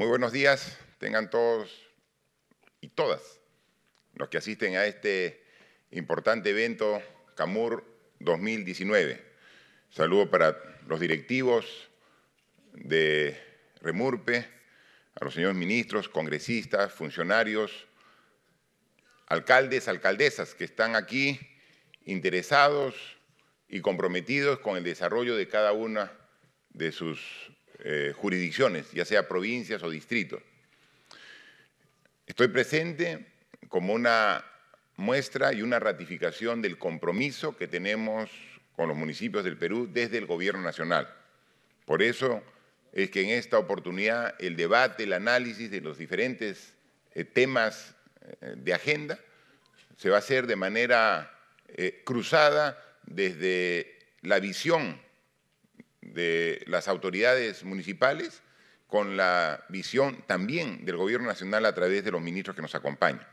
Muy buenos días, tengan todos y todas los que asisten a este importante evento Camur 2019. Saludo para los directivos de Remurpe, a los señores ministros, congresistas, funcionarios, alcaldes, alcaldesas que están aquí interesados y comprometidos con el desarrollo de cada una de sus eh, jurisdicciones, ya sea provincias o distritos. Estoy presente como una muestra y una ratificación del compromiso que tenemos con los municipios del Perú desde el Gobierno Nacional. Por eso es que en esta oportunidad el debate, el análisis de los diferentes eh, temas eh, de agenda se va a hacer de manera cruzada desde la visión de las autoridades municipales con la visión también del Gobierno Nacional a través de los ministros que nos acompañan.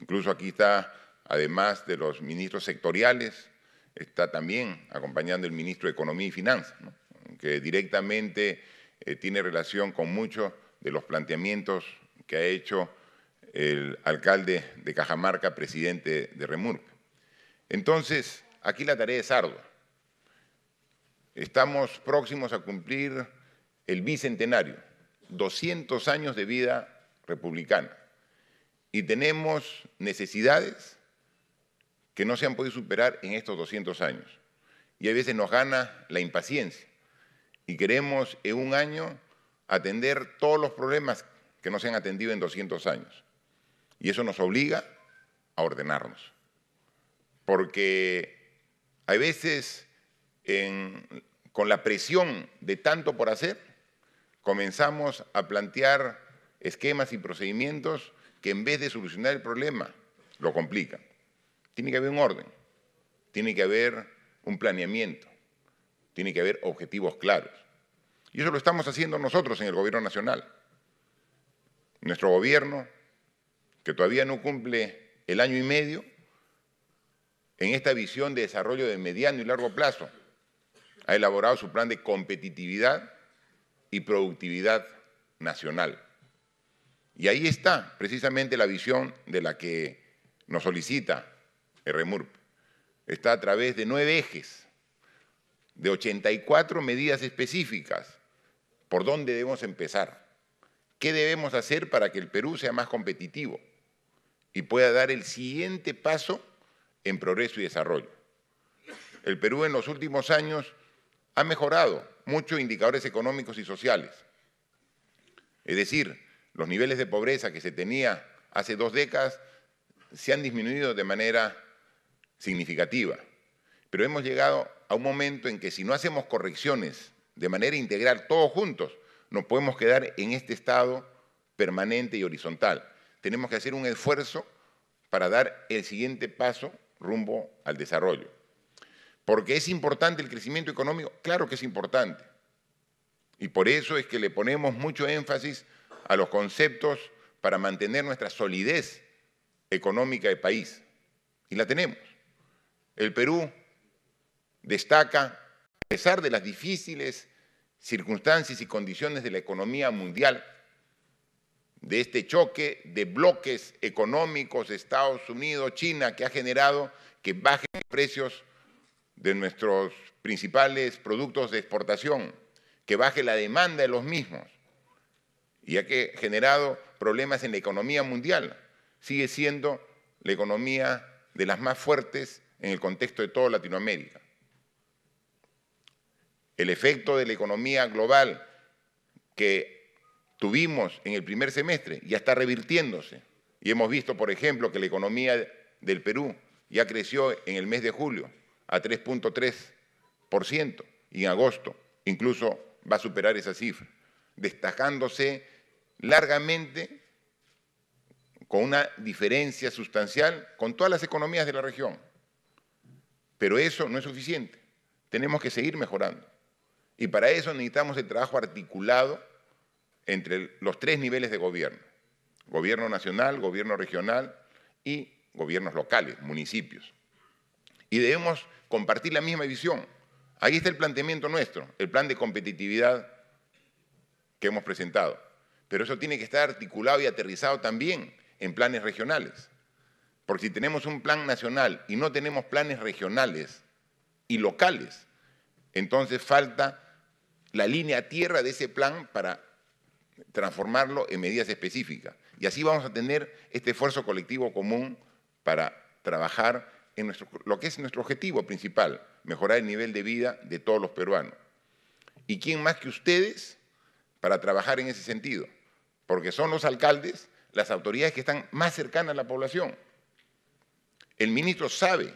Incluso aquí está, además de los ministros sectoriales, está también acompañando el ministro de Economía y Finanzas, que directamente eh, tiene relación con muchos de los planteamientos que ha hecho el alcalde de Cajamarca, presidente de Remur. Entonces, aquí la tarea es ardua. Estamos próximos a cumplir el bicentenario, 200 años de vida republicana. Y tenemos necesidades que no se han podido superar en estos 200 años. Y a veces nos gana la impaciencia. Y queremos en un año atender todos los problemas que no se han atendido en 200 años. Y eso nos obliga a ordenarnos. Porque a veces en con la presión de tanto por hacer, comenzamos a plantear esquemas y procedimientos que en vez de solucionar el problema, lo complican. Tiene que haber un orden, tiene que haber un planeamiento, tiene que haber objetivos claros. Y eso lo estamos haciendo nosotros en el Gobierno Nacional. Nuestro gobierno, que todavía no cumple el año y medio, en esta visión de desarrollo de mediano y largo plazo, ha elaborado su plan de competitividad y productividad nacional. Y ahí está precisamente la visión de la que nos solicita RMURP. Está a través de nueve ejes, de 84 medidas específicas. ¿Por dónde debemos empezar? ¿Qué debemos hacer para que el Perú sea más competitivo y pueda dar el siguiente paso en progreso y desarrollo? El Perú en los últimos años ha mejorado mucho indicadores económicos y sociales. Es decir, los niveles de pobreza que se tenía hace dos décadas se han disminuido de manera significativa. Pero hemos llegado a un momento en que si no hacemos correcciones de manera integral todos juntos, no podemos quedar en este estado permanente y horizontal. Tenemos que hacer un esfuerzo para dar el siguiente paso rumbo al desarrollo. Porque es importante el crecimiento económico, claro que es importante. Y por eso es que le ponemos mucho énfasis a los conceptos para mantener nuestra solidez económica de país. Y la tenemos. El Perú destaca, a pesar de las difíciles circunstancias y condiciones de la economía mundial, de este choque de bloques económicos Estados Unidos, China, que ha generado que bajen precios de nuestros principales productos de exportación, que baje la demanda de los mismos, ya que ha generado problemas en la economía mundial. Sigue siendo la economía de las más fuertes en el contexto de toda Latinoamérica. El efecto de la economía global que tuvimos en el primer semestre ya está revirtiéndose. Y hemos visto, por ejemplo, que la economía del Perú ya creció en el mes de julio a 3.3% y en agosto incluso va a superar esa cifra, destacándose largamente con una diferencia sustancial con todas las economías de la región. Pero eso no es suficiente, tenemos que seguir mejorando. Y para eso necesitamos el trabajo articulado entre los tres niveles de gobierno, gobierno nacional, gobierno regional y gobiernos locales, municipios y debemos compartir la misma visión. Ahí está el planteamiento nuestro, el plan de competitividad que hemos presentado. Pero eso tiene que estar articulado y aterrizado también en planes regionales. Porque si tenemos un plan nacional y no tenemos planes regionales y locales, entonces falta la línea tierra de ese plan para transformarlo en medidas específicas. Y así vamos a tener este esfuerzo colectivo común para trabajar lo que es nuestro objetivo principal, mejorar el nivel de vida de todos los peruanos. ¿Y quién más que ustedes para trabajar en ese sentido? Porque son los alcaldes las autoridades que están más cercanas a la población. El ministro sabe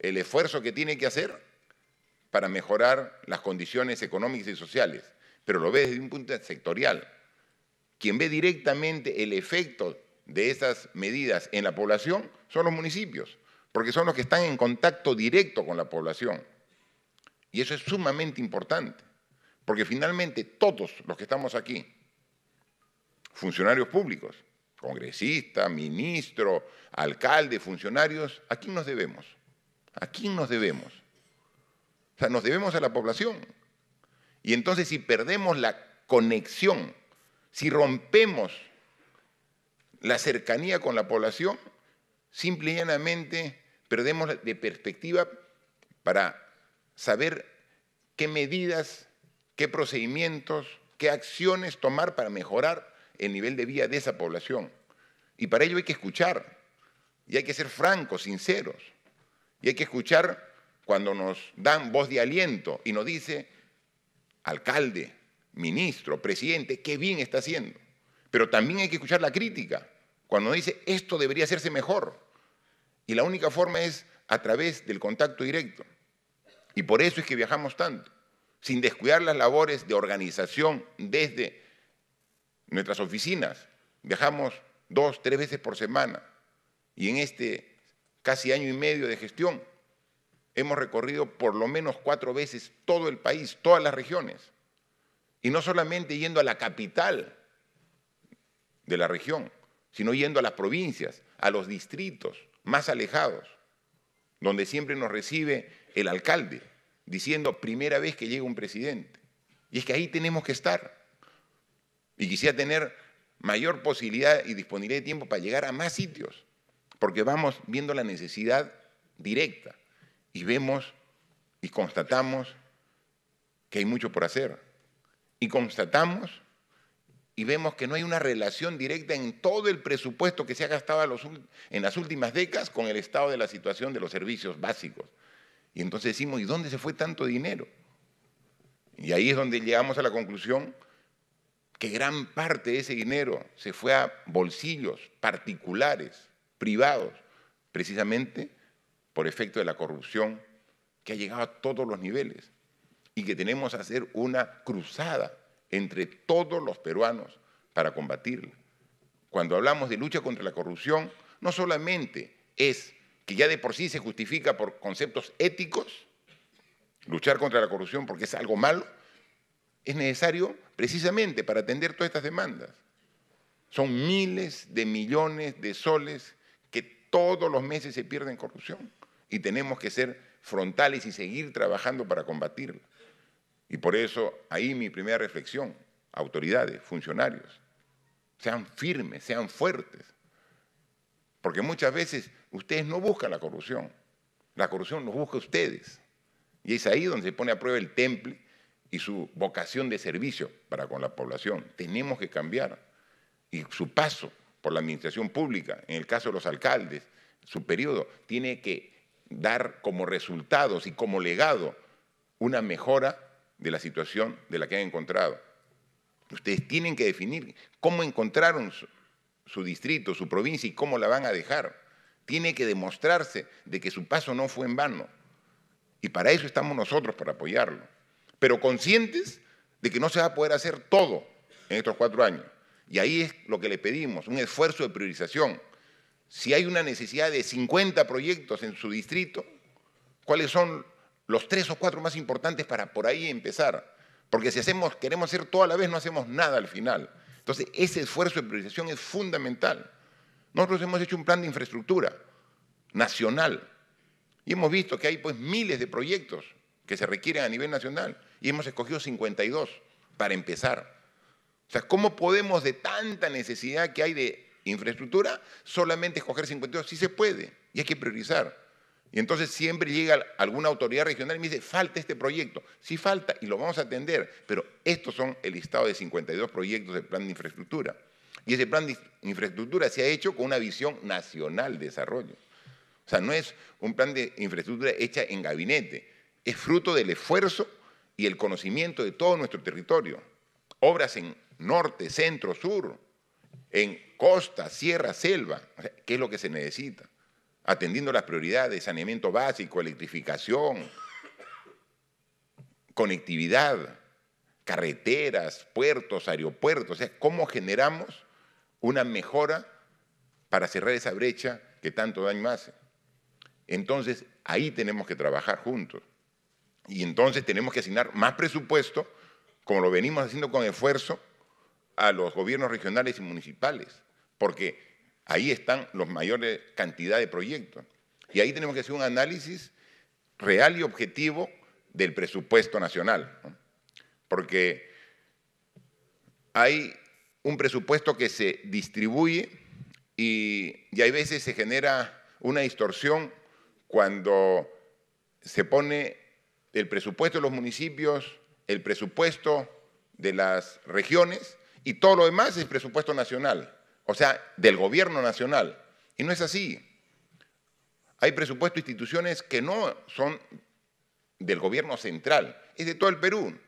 el esfuerzo que tiene que hacer para mejorar las condiciones económicas y sociales, pero lo ve desde un punto sectorial. Quien ve directamente el efecto de esas medidas en la población son los municipios porque son los que están en contacto directo con la población. Y eso es sumamente importante, porque finalmente todos los que estamos aquí, funcionarios públicos, congresistas, ministros, alcaldes, funcionarios, ¿a quién nos debemos? ¿A quién nos debemos? O sea, nos debemos a la población. Y entonces si perdemos la conexión, si rompemos la cercanía con la población, simple y llanamente perdemos de perspectiva para saber qué medidas, qué procedimientos, qué acciones tomar para mejorar el nivel de vida de esa población. Y para ello hay que escuchar, y hay que ser francos, sinceros, y hay que escuchar cuando nos dan voz de aliento y nos dice, alcalde, ministro, presidente, qué bien está haciendo. Pero también hay que escuchar la crítica, cuando dice, esto debería hacerse mejor. Y la única forma es a través del contacto directo. Y por eso es que viajamos tanto, sin descuidar las labores de organización desde nuestras oficinas. Viajamos dos, tres veces por semana. Y en este casi año y medio de gestión hemos recorrido por lo menos cuatro veces todo el país, todas las regiones. Y no solamente yendo a la capital de la región, sino yendo a las provincias, a los distritos, más alejados, donde siempre nos recibe el alcalde, diciendo primera vez que llega un presidente. Y es que ahí tenemos que estar. Y quisiera tener mayor posibilidad y disponibilidad de tiempo para llegar a más sitios, porque vamos viendo la necesidad directa y vemos y constatamos que hay mucho por hacer. Y constatamos y vemos que no hay una relación directa en todo el presupuesto que se ha gastado en las últimas décadas con el estado de la situación de los servicios básicos. Y entonces decimos, ¿y dónde se fue tanto dinero? Y ahí es donde llegamos a la conclusión que gran parte de ese dinero se fue a bolsillos particulares, privados, precisamente por efecto de la corrupción que ha llegado a todos los niveles y que tenemos que hacer una cruzada entre todos los peruanos para combatirla. Cuando hablamos de lucha contra la corrupción, no solamente es que ya de por sí se justifica por conceptos éticos, luchar contra la corrupción porque es algo malo, es necesario precisamente para atender todas estas demandas. Son miles de millones de soles que todos los meses se pierden en corrupción y tenemos que ser frontales y seguir trabajando para combatirla. Y por eso ahí mi primera reflexión, autoridades, funcionarios, sean firmes, sean fuertes, porque muchas veces ustedes no buscan la corrupción, la corrupción los busca ustedes. Y es ahí donde se pone a prueba el temple y su vocación de servicio para con la población. Tenemos que cambiar. Y su paso por la administración pública, en el caso de los alcaldes, su periodo, tiene que dar como resultados y como legado una mejora de la situación de la que han encontrado. Ustedes tienen que definir cómo encontraron su, distrito, su provincia y cómo la van a dejar. Tiene que demostrarse de que su paso no fue en vano. Y para eso estamos nosotros, para apoyarlo. Pero conscientes de que no se va a poder hacer todo en estos cuatro años. Y ahí es lo que le pedimos, un esfuerzo de priorización. Si hay una necesidad de 50 proyectos en su distrito, ¿cuáles son los tres o cuatro más importantes para por ahí empezar. Porque si hacemos, queremos hacer todo a la vez, no hacemos nada al final. Entonces, ese esfuerzo de priorización es fundamental. Nosotros hemos hecho un plan de infraestructura nacional y hemos visto que hay pues miles de proyectos que se requieren a nivel nacional y hemos escogido 52 para empezar. O sea, ¿cómo podemos de tanta necesidad que hay de infraestructura solamente escoger 52? Sí se puede y hay que priorizar. Y entonces siempre llega alguna autoridad regional y me dice, falta este proyecto. Sí falta y lo vamos a atender, pero estos son el listado de 52 proyectos del plan de infraestructura. Y ese plan de infraestructura se ha hecho con una visión nacional de desarrollo. O sea, no es un plan de infraestructura hecha en gabinete, es fruto del esfuerzo y el conocimiento de todo nuestro territorio. Obras en norte, centro, sur, en costa, sierra, selva, ¿qué es lo que se necesita? atendiendo las prioridades saneamiento básico, electrificación, conectividad, carreteras, puertos, aeropuertos, o sea, cómo generamos una mejora para cerrar esa brecha que tanto daño hace. Entonces, ahí tenemos que trabajar juntos. Y entonces tenemos que asignar más presupuesto, como lo venimos haciendo con esfuerzo, a los gobiernos regionales y municipales, porque Ahí están las mayores cantidades de proyectos. Y ahí tenemos que hacer un análisis real y objetivo del presupuesto nacional. Porque hay un presupuesto que se distribuye y, y hay veces se genera una distorsión cuando se pone el presupuesto de los municipios, el presupuesto de las regiones y todo lo demás es presupuesto nacional o sea, del gobierno nacional. Y no es así. Hay presupuesto de instituciones que no son del gobierno central, es de todo el Perú,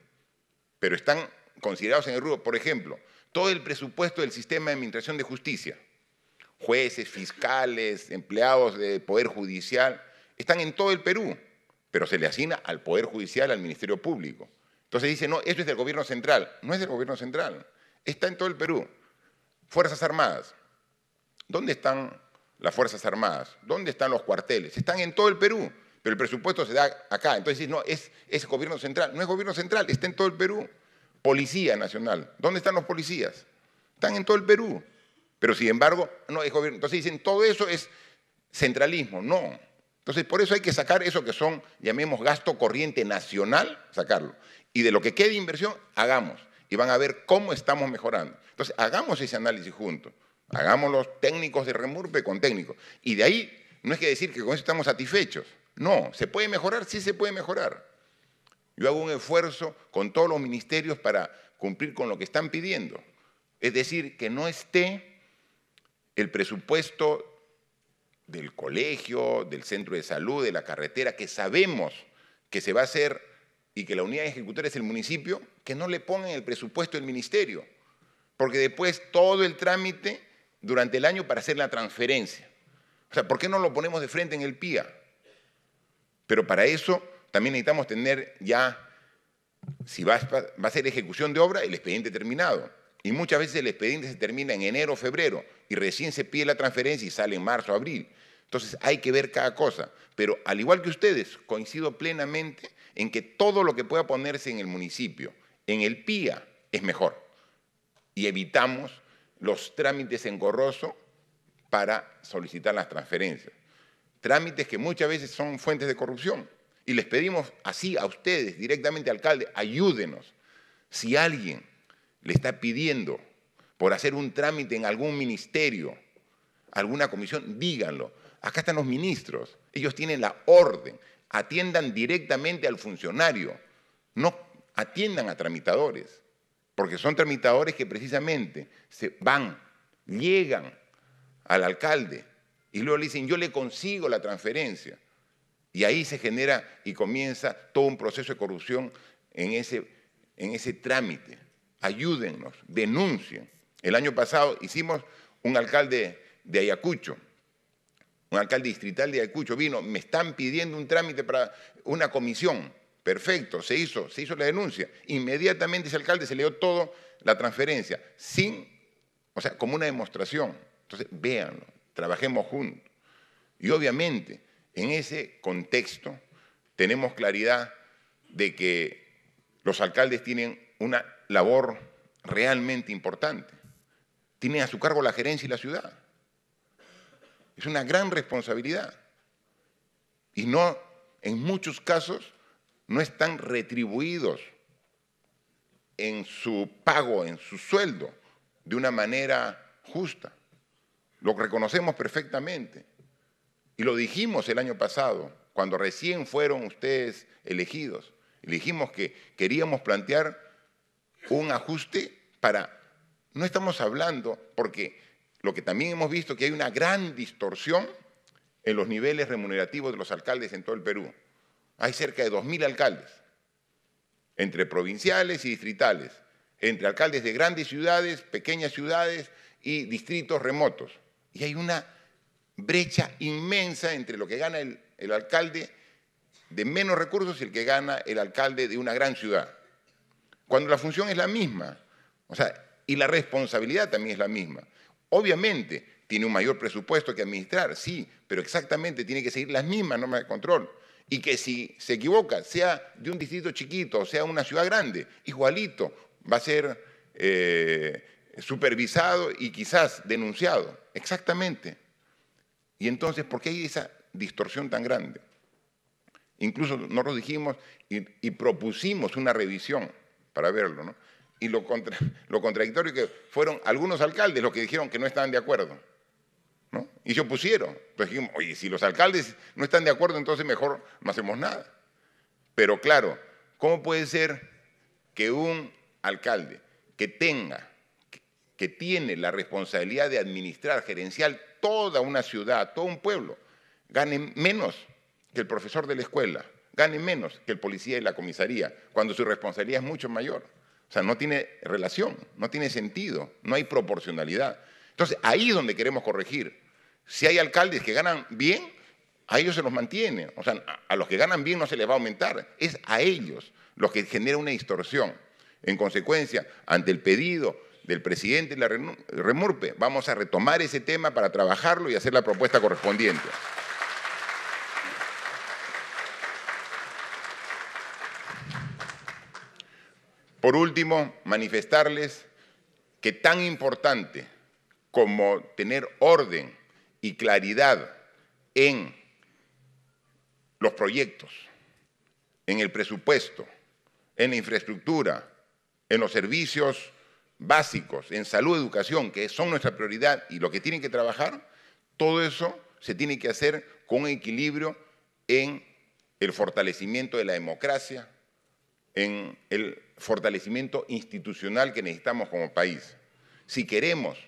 pero están considerados en el rubro. Por ejemplo, todo el presupuesto del sistema de administración de justicia, jueces, fiscales, empleados del Poder Judicial, están en todo el Perú, pero se le asigna al Poder Judicial, al Ministerio Público. Entonces dice, no, eso es del gobierno central. No es del gobierno central, está en todo el Perú. Fuerzas Armadas. ¿Dónde están las Fuerzas Armadas? ¿Dónde están los cuarteles? Están en todo el Perú, pero el presupuesto se da acá. Entonces, dicen, no, es, es gobierno central. No es gobierno central, está en todo el Perú. Policía Nacional. ¿Dónde están los policías? Están en todo el Perú. Pero sin embargo, no es gobierno. Entonces dicen, todo eso es centralismo. No. Entonces, por eso hay que sacar eso que son, llamemos gasto corriente nacional, sacarlo. Y de lo que quede inversión, hagamos y van a ver cómo estamos mejorando. Entonces, hagamos ese análisis juntos. Hagamos los técnicos de remurpe con técnicos. Y de ahí no es que decir que con eso estamos satisfechos. No, ¿se puede mejorar? Sí se puede mejorar. Yo hago un esfuerzo con todos los ministerios para cumplir con lo que están pidiendo. Es decir, que no esté el presupuesto del colegio, del centro de salud, de la carretera, que sabemos que se va a hacer y que la unidad ejecutora es el municipio, que no le pongan el presupuesto del ministerio, porque después todo el trámite durante el año para hacer la transferencia. O sea, ¿por qué no lo ponemos de frente en el PIA? Pero para eso también necesitamos tener ya, si va a, ser ejecución de obra, el expediente terminado. Y muchas veces el expediente se termina en enero o febrero y recién se pide la transferencia y sale en marzo o abril. Entonces hay que ver cada cosa. Pero al igual que ustedes, coincido plenamente en que todo lo que pueda ponerse en el municipio, en el PIA, es mejor. Y evitamos los trámites engorrosos para solicitar las transferencias. Trámites que muchas veces son fuentes de corrupción. Y les pedimos así a ustedes, directamente alcalde, ayúdenos. Si alguien le está pidiendo por hacer un trámite en algún ministerio, alguna comisión, díganlo. Acá están los ministros, ellos tienen la orden atiendan directamente al funcionario, no atiendan a tramitadores, porque son tramitadores que precisamente se van, llegan al alcalde y luego le dicen, yo le consigo la transferencia. Y ahí se genera y comienza todo un proceso de corrupción en ese, en ese trámite. Ayúdennos, denuncien. El año pasado hicimos un alcalde de Ayacucho, un alcalde distrital de Ayacucho vino, me están pidiendo un trámite para una comisión. Perfecto, se hizo, se hizo la denuncia. Inmediatamente ese alcalde se le dio toda la transferencia, sin, o sea, como una demostración. Entonces, véanlo, trabajemos juntos. Y obviamente, en ese contexto, tenemos claridad de que los alcaldes tienen una labor realmente importante. Tienen a su cargo la gerencia y la ciudad. Es una gran responsabilidad. Y no, en muchos casos, no están retribuidos en su pago, en su sueldo, de una manera justa. Lo reconocemos perfectamente. Y lo dijimos el año pasado, cuando recién fueron ustedes elegidos. Dijimos que queríamos plantear un ajuste para... No estamos hablando porque lo que también hemos visto es que hay una gran distorsión en los niveles remunerativos de los alcaldes en todo el Perú. Hay cerca de 2.000 alcaldes, entre provinciales y distritales, entre alcaldes de grandes ciudades, pequeñas ciudades y distritos remotos. Y hay una brecha inmensa entre lo que gana el, el alcalde de menos recursos y el que gana el alcalde de una gran ciudad. Cuando la función es la misma, o sea, y la responsabilidad también es la misma. Obviamente tiene un mayor presupuesto que administrar, sí, pero exactamente tiene que seguir las mismas normas de control. Y que si se equivoca, sea de un distrito chiquito o sea una ciudad grande, igualito va a ser eh, supervisado y quizás denunciado. Exactamente. Y entonces, ¿por qué hay esa distorsión tan grande? Incluso nosotros dijimos y propusimos una revisión para verlo, ¿no? y lo, contra, lo contradictorio que fueron algunos alcaldes los que dijeron que no estaban de acuerdo. ¿no? Y se opusieron. Entonces dijimos, oye, si los alcaldes no están de acuerdo, entonces mejor no hacemos nada. Pero claro, ¿cómo puede ser que un alcalde que tenga, que tiene la responsabilidad de administrar, gerencial toda una ciudad, todo un pueblo, gane menos que el profesor de la escuela, gane menos que el policía y la comisaría, cuando su responsabilidad es mucho mayor? O sea, no tiene relación, no tiene sentido, no hay proporcionalidad. Entonces, ahí es donde queremos corregir. Si hay alcaldes que ganan bien, a ellos se los mantiene. O sea, a los que ganan bien no se les va a aumentar, es a ellos los que genera una distorsión. En consecuencia, ante el pedido del presidente de la Remurpe, vamos a retomar ese tema para trabajarlo y hacer la propuesta correspondiente. Por último, manifestarles que tan importante como tener orden y claridad en los proyectos, en el presupuesto, en la infraestructura, en los servicios básicos, en salud, educación, que son nuestra prioridad y lo que tienen que trabajar, todo eso se tiene que hacer con equilibrio en el fortalecimiento de la democracia, en el fortalecimiento institucional que necesitamos como país. Si queremos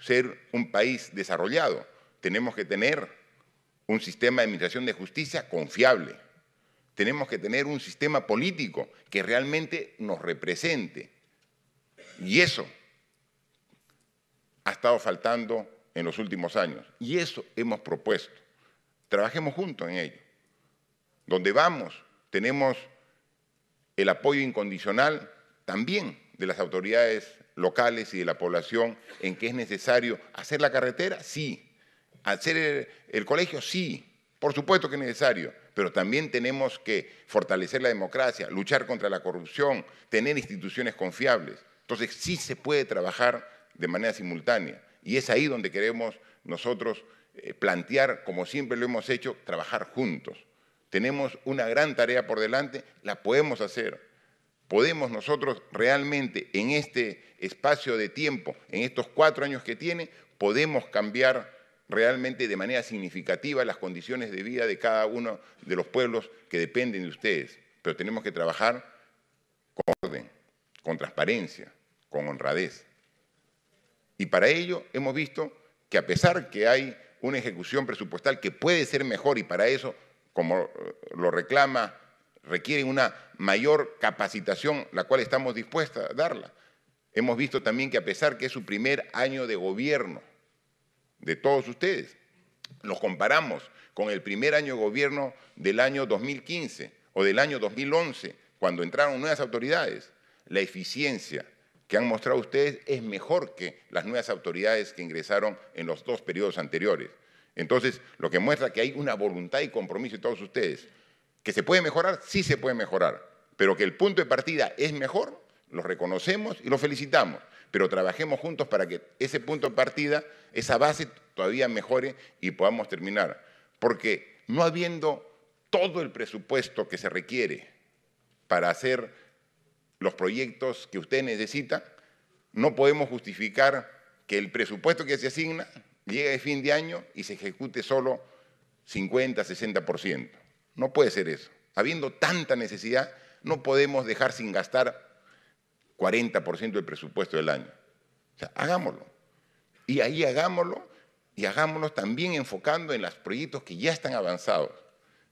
ser un país desarrollado, tenemos que tener un sistema de administración de justicia confiable. Tenemos que tener un sistema político que realmente nos represente. Y eso ha estado faltando en los últimos años. Y eso hemos propuesto. Trabajemos juntos en ello. Donde vamos, tenemos el apoyo incondicional también de las autoridades locales y de la población en que es necesario hacer la carretera, sí. Hacer el, colegio, sí. Por supuesto que es necesario, pero también tenemos que fortalecer la democracia, luchar contra la corrupción, tener instituciones confiables. Entonces sí se puede trabajar de manera simultánea y es ahí donde queremos nosotros eh, plantear, como siempre lo hemos hecho, trabajar juntos. Tenemos una gran tarea por delante, la podemos hacer. Podemos nosotros realmente en este espacio de tiempo, en estos cuatro años que tiene, podemos cambiar realmente de manera significativa las condiciones de vida de cada uno de los pueblos que dependen de ustedes. Pero tenemos que trabajar con orden, con transparencia, con honradez. Y para ello hemos visto que a pesar que hay una ejecución presupuestal que puede ser mejor y para eso como eh, lo reclama, requieren una mayor capacitación, la cual estamos dispuestos a darla. Hemos visto también que a pesar que es su primer año de gobierno de todos ustedes, los comparamos con el primer año de gobierno del año 2015 o del año 2011, cuando entraron nuevas autoridades, la eficiencia que han mostrado ustedes es mejor que las nuevas autoridades que ingresaron en los dos periodos anteriores. Entonces, lo que muestra que hay una voluntad y compromiso de todos ustedes. ¿Que se puede mejorar? Sí se puede mejorar, pero que el punto de partida es mejor, lo reconocemos y lo felicitamos, pero trabajemos juntos para que ese punto de partida, esa base todavía mejore y podamos terminar. Porque no habiendo todo el presupuesto que se requiere para hacer los proyectos que usted necesita, no podemos justificar que el presupuesto que se asigna Llega el fin de año y se ejecute solo 50, 60%. No puede ser eso. Habiendo tanta necesidad, no podemos dejar sin gastar 40% del presupuesto del año. O sea, hagámoslo. Y ahí hagámoslo y hagámoslo también enfocando en los proyectos que ya están avanzados.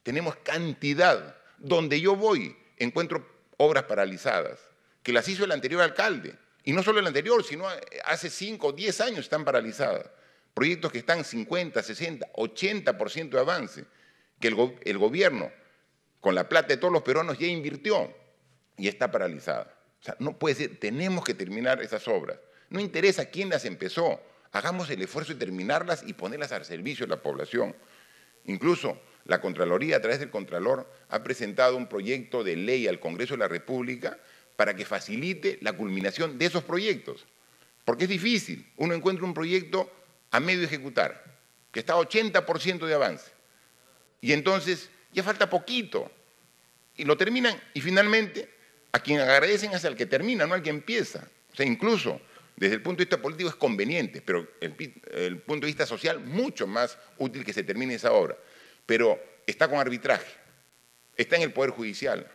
Tenemos cantidad. Donde yo voy, encuentro obras paralizadas, que las hizo el anterior alcalde. Y no solo el anterior, sino eh, hace 5 o 10 años están paralizadas proyectos que están 50, 60, 80% de avance, que el, el gobierno, con la plata de todos los peruanos, ya invirtió y está paralizada. O sea, no puede ser, tenemos que terminar esas obras. No interesa quién las empezó, hagamos el esfuerzo de terminarlas y ponerlas al servicio de la población. Incluso la Contraloría, a través del Contralor, ha presentado un proyecto de ley al Congreso de la República para que facilite la culminación de esos proyectos. Porque es difícil, uno encuentra un proyecto a medio ejecutar, que está a 80% de avance. Y entonces ya falta poquito. Y lo terminan y finalmente a quien agradecen es al que termina, no al que empieza. O sea, incluso desde el punto de vista político es conveniente, pero desde el punto de vista social mucho más útil que se termine esa obra. Pero está con arbitraje, está en el Poder Judicial,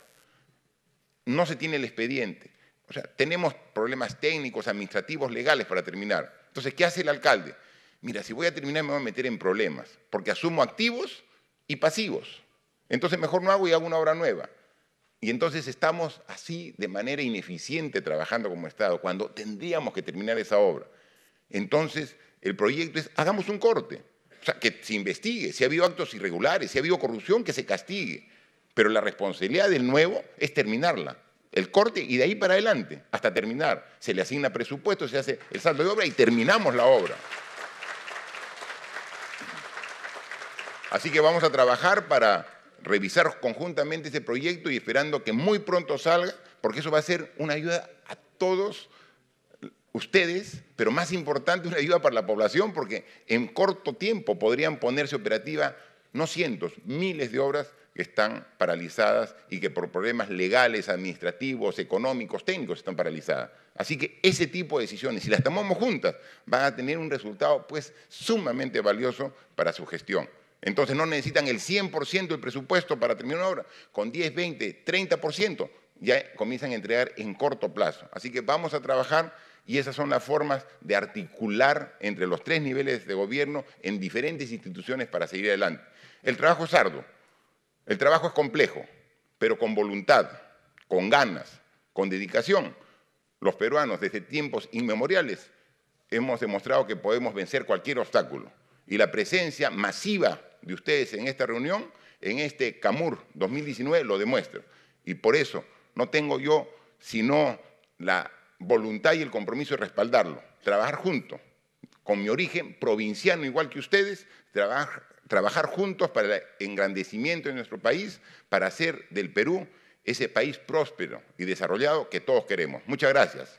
no se tiene el expediente. O sea, tenemos problemas técnicos, administrativos, legales para terminar. Entonces, ¿qué hace el alcalde? mira, si voy a terminar me voy a meter en problemas, porque asumo activos y pasivos. Entonces mejor no hago y hago una obra nueva. Y entonces estamos así de manera ineficiente trabajando como Estado, cuando tendríamos que terminar esa obra. Entonces el proyecto es, hagamos un corte, o sea, que se investigue, si ha habido actos irregulares, si ha habido corrupción, que se castigue. Pero la responsabilidad del nuevo es terminarla, el corte y de ahí para adelante, hasta terminar. Se le asigna presupuesto, se hace el saldo de obra y terminamos la obra. Así que vamos a trabajar para revisar conjuntamente este proyecto y esperando que muy pronto salga, porque eso va a ser una ayuda a todos ustedes, pero más importante, una ayuda para la población, porque en corto tiempo podrían ponerse operativa no cientos, miles de obras que están paralizadas y que por problemas legales, administrativos, económicos, técnicos están paralizadas. Así que ese tipo de decisiones, si las tomamos juntas, van a tener un resultado pues sumamente valioso para su gestión. Entonces no necesitan el 100% del presupuesto para terminar una obra, con 10, 20, 30% ya comienzan a entregar en corto plazo. Así que vamos a trabajar y esas son las formas de articular entre los tres niveles de gobierno en diferentes instituciones para seguir adelante. El trabajo es arduo, el trabajo es complejo, pero con voluntad, con ganas, con dedicación. Los peruanos desde tiempos inmemoriales hemos demostrado que podemos vencer cualquier obstáculo y la presencia masiva de ustedes en esta reunión, en este CAMUR 2019, lo demuestra. Y por eso no tengo yo sino la voluntad y el compromiso de respaldarlo, trabajar juntos, con mi origen provinciano igual que ustedes, trabajar, trabajar juntos para el engrandecimiento de nuestro país, para hacer del Perú ese país próspero y desarrollado que todos queremos. Muchas gracias.